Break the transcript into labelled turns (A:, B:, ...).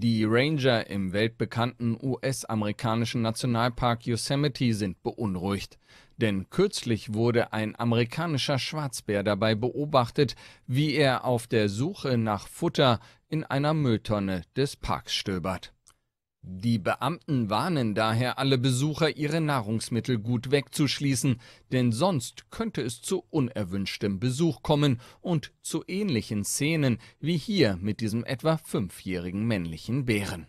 A: Die Ranger im weltbekannten US-amerikanischen Nationalpark Yosemite sind beunruhigt. Denn kürzlich wurde ein amerikanischer Schwarzbär dabei beobachtet, wie er auf der Suche nach Futter in einer Mülltonne des Parks stöbert. Die Beamten warnen daher alle Besucher, ihre Nahrungsmittel gut wegzuschließen, denn sonst könnte es zu unerwünschtem Besuch kommen und zu ähnlichen Szenen wie hier mit diesem etwa fünfjährigen männlichen Bären.